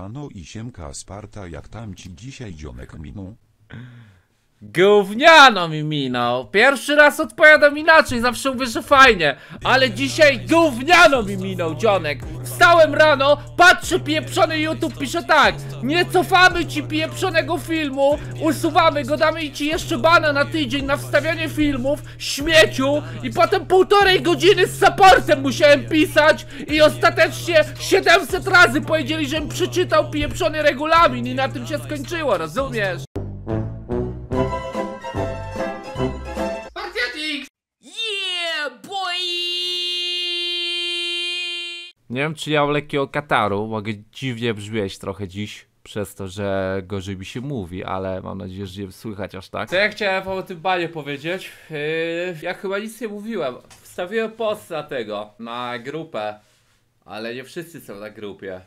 Ano i Siemka Sparta jak tam ci dzisiaj dziomek minął? Gówniano mi minął. Pierwszy raz odpowiadam inaczej, zawsze mówię, że fajnie. Ale dzisiaj gówniano mi minął, dzionek. Wstałem rano, patrzę pieprzony YouTube, pisze tak. Nie cofamy ci pieprzonego filmu, usuwamy go, damy ci jeszcze bana na tydzień na wstawianie filmów, śmieciu. I potem półtorej godziny z supportem musiałem pisać i ostatecznie 700 razy powiedzieli, żebym przeczytał pieprzony regulamin i na tym się skończyło, rozumiesz? Nie wiem, czy ja mam lekkiego kataru. Mogę dziwnie brzmieć trochę dziś przez to, że gorzej mi się mówi, ale mam nadzieję, że nie słychać aż tak. Co ja chciałem wam o tym banie powiedzieć? Yy, ja chyba nic nie mówiłem. Wstawiłem post na tego, na grupę, ale nie wszyscy są na grupie.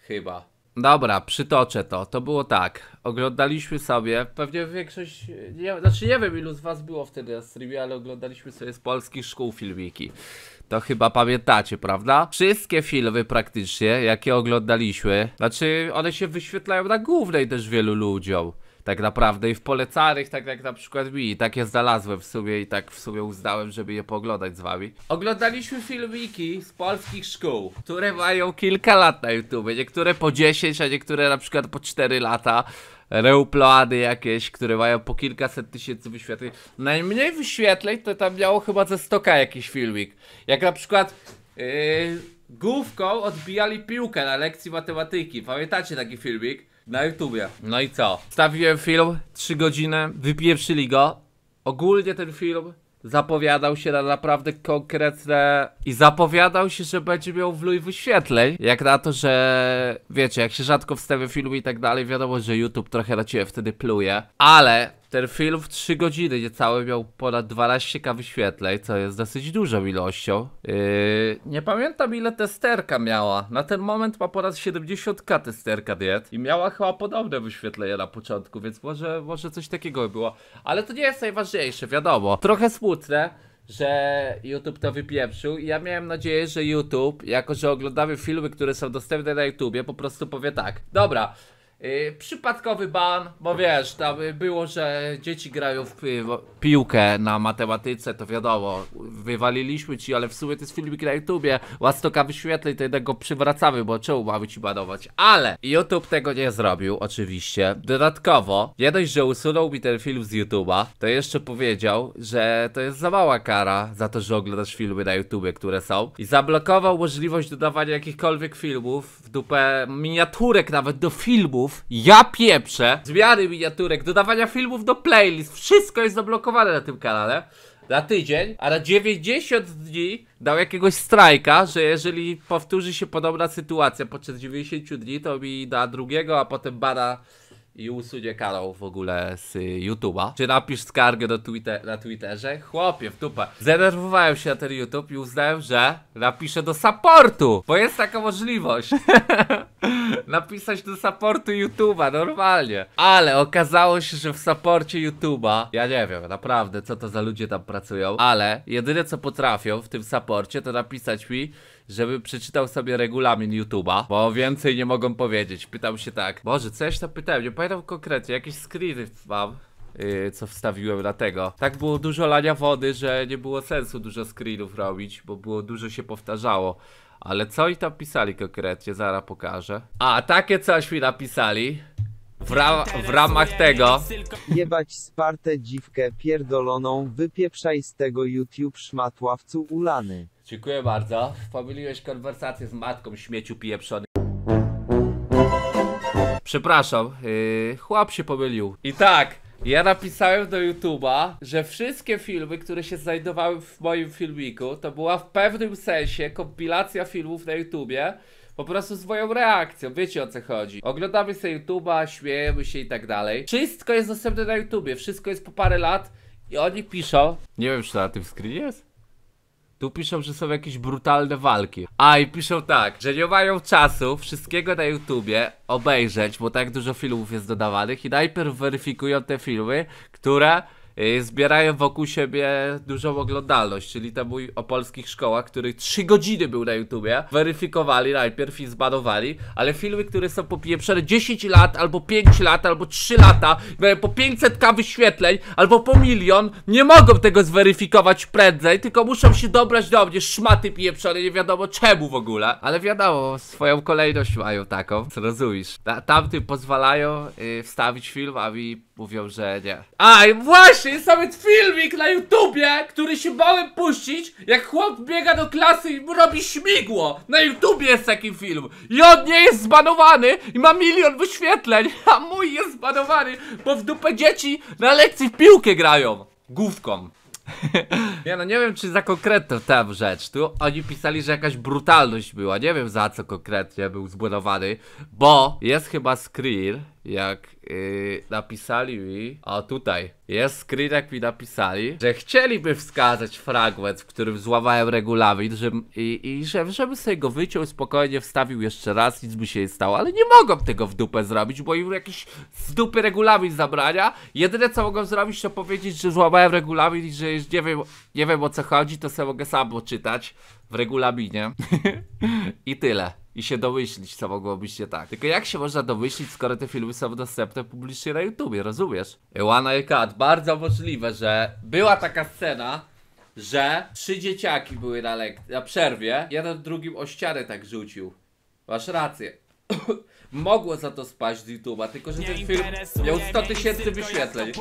Chyba. Dobra, przytoczę to. To było tak. Oglądaliśmy sobie, pewnie większość, nie, znaczy nie wiem ilu z was było wtedy na streamie, ale oglądaliśmy sobie z polskich szkół filmiki to chyba pamiętacie, prawda? Wszystkie filmy praktycznie, jakie oglądaliśmy, znaczy one się wyświetlają na głównej też wielu ludziom tak naprawdę i w polecanych, tak jak na przykład mi i je znalazłem w sumie i tak w sumie uznałem, żeby je pooglądać z wami. Oglądaliśmy filmiki z polskich szkół, które mają kilka lat na YouTube, niektóre po 10, a niektóre na przykład po 4 lata. Reuploady jakieś, które mają po kilkaset tysięcy wyświetleń. Najmniej wyświetleń to tam miało chyba ze stoka jakiś filmik. Jak na przykład yy, główką odbijali piłkę na lekcji matematyki. Pamiętacie taki filmik? Na YouTubie. No i co? Stawiłem film, 3 godziny, wypieprzyli go. Ogólnie ten film zapowiadał się na naprawdę konkretne i zapowiadał się, że będzie miał wlój wyświetleń, jak na to, że wiecie, jak się rzadko wstawia filmu i tak dalej, wiadomo, że YouTube trochę na ciebie wtedy pluje, ale ten film w 3 godziny niecałe miał ponad 12k wyświetleń, co jest dosyć dużą ilością. Yy, nie pamiętam ile testerka miała. Na ten moment ma ponad 70k testerka diet i miała chyba podobne wyświetlenie na początku, więc może, może coś takiego było. Ale to nie jest najważniejsze, wiadomo. Trochę smutne, że YouTube to wypieprzył i ja miałem nadzieję, że YouTube, jako że oglądamy filmy, które są dostępne na YouTubie, po prostu powie tak. Dobra, Y, przypadkowy ban, bo wiesz, tam było, że dzieci grają w piłkę na matematyce, to wiadomo, wywaliliśmy ci, ale w sumie to jest filmik na YouTubie, łastoka wyświetleń, to jednak go przywracamy, bo czemu mamy ci banować? Ale YouTube tego nie zrobił, oczywiście. Dodatkowo, nie dość, że usunął mi ten film z YouTube'a, to jeszcze powiedział, że to jest za mała kara za to, że oglądasz filmy na YouTubie, które są i zablokował możliwość dodawania jakichkolwiek filmów w dupę miniaturek nawet do filmów, filmów, ja pieprzę, zmiany miniaturek, dodawania filmów do playlist, wszystko jest zablokowane na tym kanale na tydzień, a na 90 dni dał jakiegoś strajka, że jeżeli powtórzy się podobna sytuacja podczas 90 dni, to mi da drugiego, a potem bada i usunie kanał w ogóle z YouTube'a. Czy napisz skargę do Twitter, na Twitterze? Chłopie, w dupę. Zdenerwowałem się na ten YouTube i uznałem, że napiszę do supportu, bo jest taka możliwość. napisać do supportu YouTube'a, normalnie. Ale okazało się, że w supporcie YouTube'a, ja nie wiem naprawdę co to za ludzie tam pracują, ale jedyne co potrafią w tym supporcie to napisać mi, żeby przeczytał sobie regulamin YouTube'a, bo więcej nie mogą powiedzieć. Pytał się tak, Boże, coś tam pytałem, nie pamiętam konkretnie, jakieś screeny mam. Yy, co wstawiłem na tego. Tak było dużo lania wody, że nie było sensu dużo screenów robić, bo było dużo się powtarzało. Ale co i tam pisali konkretnie? Zaraz pokażę. A, takie coś mi napisali. W, ra w ramach tego. Jebać sparte dziwkę pierdoloną, wypieprzaj z tego YouTube szmatławcu ulany. Dziękuję bardzo. Pomyliłeś konwersację z matką śmieciu pieprzony. Przepraszam, yy, chłop się pomylił. I tak, ja napisałem do YouTube'a, że wszystkie filmy, które się znajdowały w moim filmiku, to była w pewnym sensie kompilacja filmów na YouTubie, po prostu z moją reakcją, wiecie o co chodzi. Oglądamy sobie YouTube'a, śmiejemy się i tak dalej. Wszystko jest dostępne na YouTubie, wszystko jest po parę lat i oni piszą... Nie wiem, czy na tym screen jest? Tu piszą, że są jakieś brutalne walki. A i piszą tak, że nie mają czasu wszystkiego na YouTubie obejrzeć, bo tak dużo filmów jest dodawanych i najpierw weryfikują te filmy, które Y, zbierają wokół siebie dużą oglądalność, czyli ten mój o polskich szkołach, który 3 godziny był na YouTubie, weryfikowali najpierw i zbanowali, ale filmy, które są po popieprzone 10 lat, albo 5 lat, albo 3 lata, mają po 500k wyświetleń, albo po milion, nie mogą tego zweryfikować prędzej, tylko muszą się dobrać do mnie, szmaty pieprzone, nie wiadomo czemu w ogóle, ale wiadomo, swoją kolejność mają taką, co tamty pozwalają yy, wstawić film, a mi mówią, że nie. Aj, właśnie! jest nawet filmik na YouTubie, który się bałem puścić, jak chłop biega do klasy i robi śmigło. Na YouTubie jest taki film. I on nie jest zbanowany i ma milion wyświetleń, a mój jest zbanowany, bo w dupę dzieci na lekcji w piłkę grają. Główką. Ja no nie wiem czy za konkretną tę rzecz tu Oni pisali, że jakaś brutalność była Nie wiem za co konkretnie był zbudowany Bo jest chyba screen jak yy, napisali mi, a tutaj jest screen jak mi napisali, że chcieliby wskazać fragment, w którym złamałem regulamin że, i, i że, żebym sobie go wyciął, spokojnie wstawił jeszcze raz, nic by się nie stało, ale nie mogą tego w dupę zrobić, bo im jakiś z dupy regulamin zabrania, jedyne co mogą zrobić to powiedzieć, że złamałem regulamin i że już nie wiem, nie wiem o co chodzi, to sobie mogę sam czytać w regulaminie i tyle. I się domyślić, co mogło być nie tak. Tylko jak się można domyślić, skoro te filmy są dostępne publicznie na YouTubie, rozumiesz? Łana Cut, bardzo możliwe, że była taka scena, że trzy dzieciaki były na, lek- na przerwie, jeden drugim o ścianę tak rzucił. Masz rację. mogło za to spaść z YouTube'a, tylko że ten film miał 100 tysięcy wyświetleń.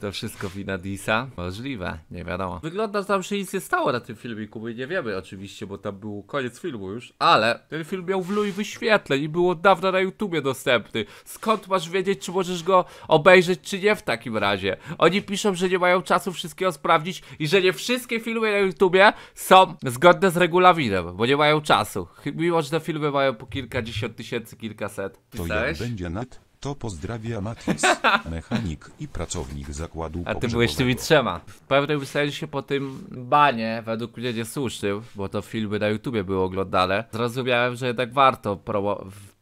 To wszystko wina Disa? Możliwe, nie wiadomo. Wygląda, że tam się nic nie stało na tym filmiku, my nie wiemy oczywiście, bo tam był koniec filmu już, ale ten film miał i wyświetleń i był od dawna na YouTubie dostępny. Skąd masz wiedzieć, czy możesz go obejrzeć, czy nie w takim razie? Oni piszą, że nie mają czasu wszystkiego sprawdzić i że nie wszystkie filmy na YouTubie są zgodne z regulaminem, bo nie mają czasu. Mimo, że te filmy mają po kilkadziesiąt tysięcy tysięcy kilkaset. To jak będzie nad, to pozdrawia Matis, mechanik i pracownik zakładu A ty byłeś tymi trzema. W pewnym sensie po tym banie, według mnie nie słusznym, bo to filmy na YouTubie były oglądane, zrozumiałem, że jednak warto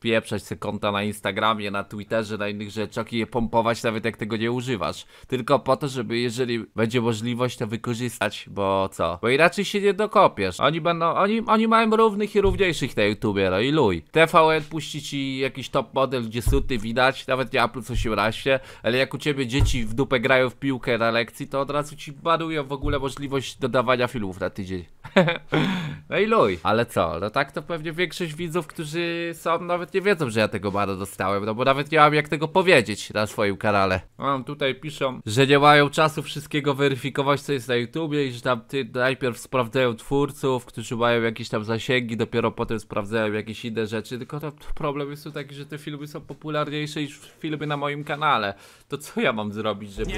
rozpieprzać te konta na Instagramie, na Twitterze, na innych rzeczach i je pompować nawet jak tego nie używasz. Tylko po to, żeby jeżeli będzie możliwość to wykorzystać, bo co? Bo inaczej się nie dokopiesz. Oni będą, oni, oni mają równych i równiejszych na YouTubie, no i luj. TVN puści ci jakiś top model, gdzie suty widać, nawet nie Apple 18, ale jak u ciebie dzieci w dupę grają w piłkę na lekcji, to od razu ci banują w ogóle możliwość dodawania filmów na tydzień. no i luj. Ale co? No tak to pewnie większość widzów, którzy są nawet nie wiedzą, że ja tego bana dostałem, no bo nawet nie mam jak tego powiedzieć na swoim kanale. Mam tutaj piszą, że nie mają czasu wszystkiego weryfikować, co jest na YouTubie i że tam ty najpierw sprawdzają twórców, którzy mają jakieś tam zasięgi, dopiero potem sprawdzają jakieś inne rzeczy, tylko to problem jest tu taki, że te filmy są popularniejsze niż filmy na moim kanale. To co ja mam zrobić, żeby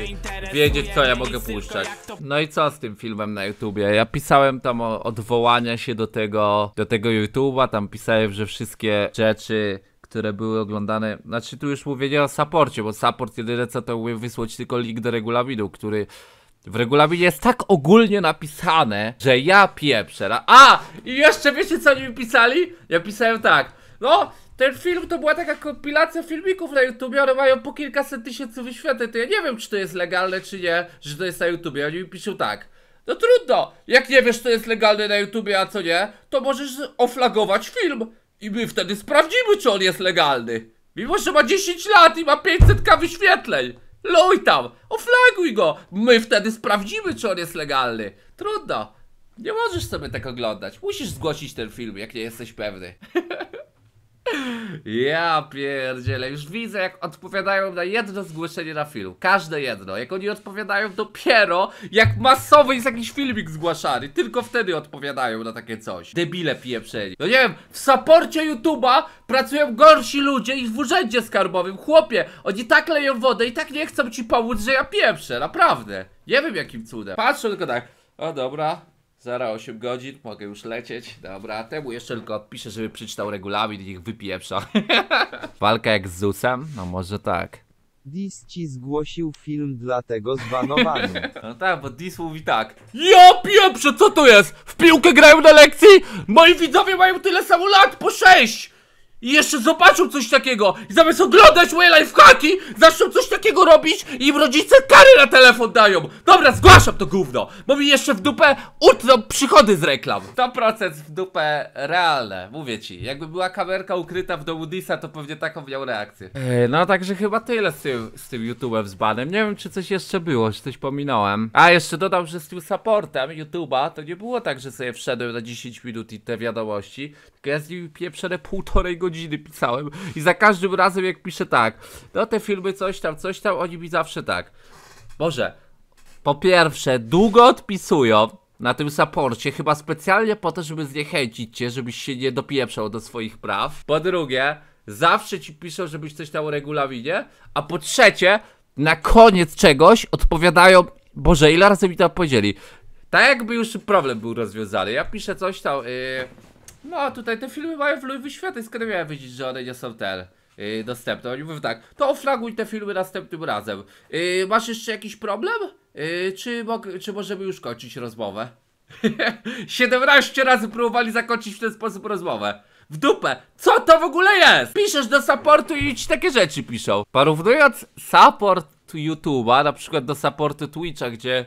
wiedzieć, co ja mogę puszczać? No i co z tym filmem na YouTubie? Ja pisałem tam o odwołania się do tego, do tego YouTube'a, tam pisałem, że wszystkie rzeczy rzeczy, które były oglądane. Znaczy, tu już mówię nie o supporcie, bo support jedyne co to umie wysłać tylko link do regulaminu, który w regulaminie jest tak ogólnie napisane, że ja pieprzę. A! I jeszcze wiecie co oni mi pisali? Ja pisałem tak. No, ten film to była taka kompilacja filmików na YouTubie, one mają po kilkaset tysięcy wyświetleń, to ja nie wiem czy to jest legalne czy nie, że to jest na YouTubie. Oni mi piszą tak. No trudno, jak nie wiesz, to jest legalne na YouTubie, a co nie, to możesz oflagować film. I my wtedy sprawdzimy, czy on jest legalny. Mimo, że ma 10 lat i ma 500k wyświetleń. Loj tam, oflaguj go. My wtedy sprawdzimy, czy on jest legalny. Trudno. Nie możesz sobie tak oglądać. Musisz zgłosić ten film, jak nie jesteś pewny. Ja pierdzielę, już widzę jak odpowiadają na jedno zgłoszenie na film. Każde jedno. Jak oni odpowiadają dopiero, jak masowo jest jakiś filmik zgłaszany. Tylko wtedy odpowiadają na takie coś. Debile pieprzeni. No nie wiem, w saporcie YouTube'a pracują gorsi ludzie niż w urzędzie skarbowym. Chłopie, oni tak leją wodę i tak nie chcą ci pomóc, że ja pieprzę. Naprawdę. Nie wiem jakim cudem. Patrzę tylko tak. O dobra, Zara 8 godzin, mogę już lecieć. Dobra, temu jeszcze tylko odpiszę, żeby przeczytał regulamin i ich wypieprza. Walka jak z Zusem? No może tak. Dis ci zgłosił film dlatego zbanowany. No tak, bo Dis mówi tak. Ja pieprzę, co to jest? W piłkę grają na lekcji? Moi widzowie mają tyle samo lat, po 6. I jeszcze zobaczył coś takiego I zamiast oglądać moje lifehacki Zaczął coś takiego robić I im rodzice kary na telefon dają Dobra, zgłaszam to gówno Bo mi jeszcze w dupę utną przychody z reklam 100% w dupę realne Mówię ci, jakby była kamerka ukryta w domu Disa To pewnie taką miał reakcję e, No także chyba tyle z tym, z tym YouTube'em z banem Nie wiem czy coś jeszcze było, czy coś pominąłem A jeszcze dodał, że z tym supportem YouTube'a To nie było tak, że sobie wszedłem na 10 minut i te wiadomości Tylko ja z nim pieprzę półtorej godziny godziny pisałem i za każdym razem jak piszę tak, no te filmy coś tam, coś tam, oni mi zawsze tak. Może, po pierwsze, długo odpisują, na tym saporcie, chyba specjalnie po to, żeby zniechęcić cię, żebyś się nie dopieprzał do swoich praw. Po drugie, zawsze ci piszą, żebyś coś tam regulaminie. A po trzecie, na koniec czegoś odpowiadają, Boże, ile razy mi to powiedzieli? Tak jakby już problem był rozwiązany. Ja piszę coś tam, yy no, tutaj te filmy mają w Louis Świata i skoro miałem wiedzieć, że one nie są ten yy, dostępne. Oni mówią tak, to oflaguj te filmy następnym razem. Yy, masz jeszcze jakiś problem? Yy, czy, czy możemy już kończyć rozmowę? 17 razy próbowali zakończyć w ten sposób rozmowę. W dupę! Co to w ogóle jest? Piszesz do supportu i ci takie rzeczy piszą. Porównując support YouTube'a, na przykład do supportu Twitcha, gdzie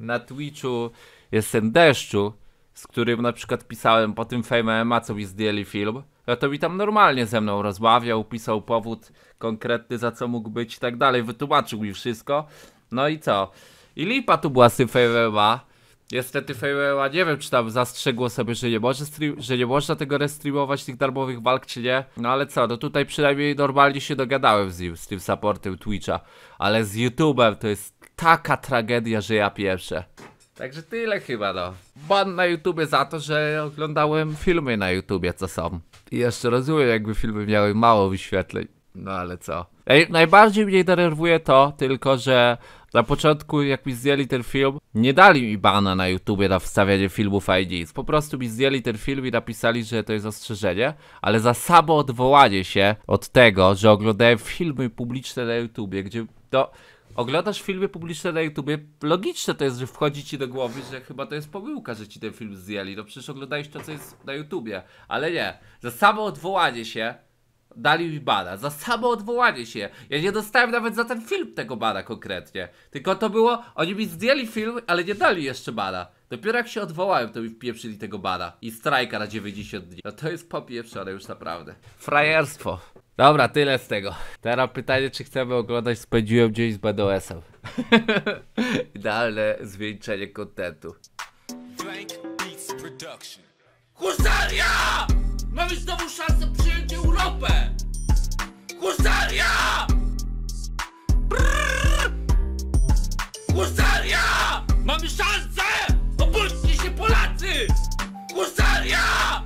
na Twitchu jestem deszczu, z którym na przykład pisałem po tym Fame a co mi zdjęli film, ja no to mi tam normalnie ze mną rozmawiał, pisał powód konkretny, za co mógł być i tak dalej, wytłumaczył mi wszystko. No i co? I lipa tu była z tym Fame MMA. Niestety Fame nie wiem czy tam zastrzegło sobie, że nie, może stream, że nie można tego restreamować, tych darmowych walk czy nie. No ale co, no tutaj przynajmniej normalnie się dogadałem z nim, z tym supportem Twitcha. Ale z YouTube'em to jest taka tragedia, że ja pierwsze. Także tyle chyba no. Ban na YouTubie za to, że oglądałem filmy na YouTubie, co są. I jeszcze rozumiem, jakby filmy miały mało wyświetleń. No ale co. Naj najbardziej mnie denerwuje to tylko, że na początku jak mi zdjęli ten film, nie dali mi bana na YouTubie na wstawianie filmów ID. Po prostu mi zdjęli ten film i napisali, że to jest ostrzeżenie, ale za samo odwołanie się od tego, że oglądałem filmy publiczne na YouTubie, gdzie no, oglądasz filmy publiczne na YouTubie, logiczne to jest, że wchodzi ci do głowy, że chyba to jest pomyłka, że ci ten film zdjęli. No przecież oglądałeś to, co jest na YouTubie. Ale nie. Za samo odwołanie się dali mi bana. Za samo odwołanie się. Ja nie dostałem nawet za ten film tego bana konkretnie. Tylko to było, oni mi zdjęli film, ale nie dali jeszcze bana. Dopiero jak się odwołałem, to mi wpieprzyli tego bana. I strajka na 90 dni. No to jest popieprzone już naprawdę. Frajerstwo. Dobra, tyle z tego. Teraz pytanie, czy chcemy oglądać Spędziłem gdzieś z BDOS-em. Idealne zwieńczenie kontentu. Husaria! Mamy znowu szansę przyjąć Europę! Husaria! Husaria! Mamy szansę! Obudźcie się Polacy! Husaria!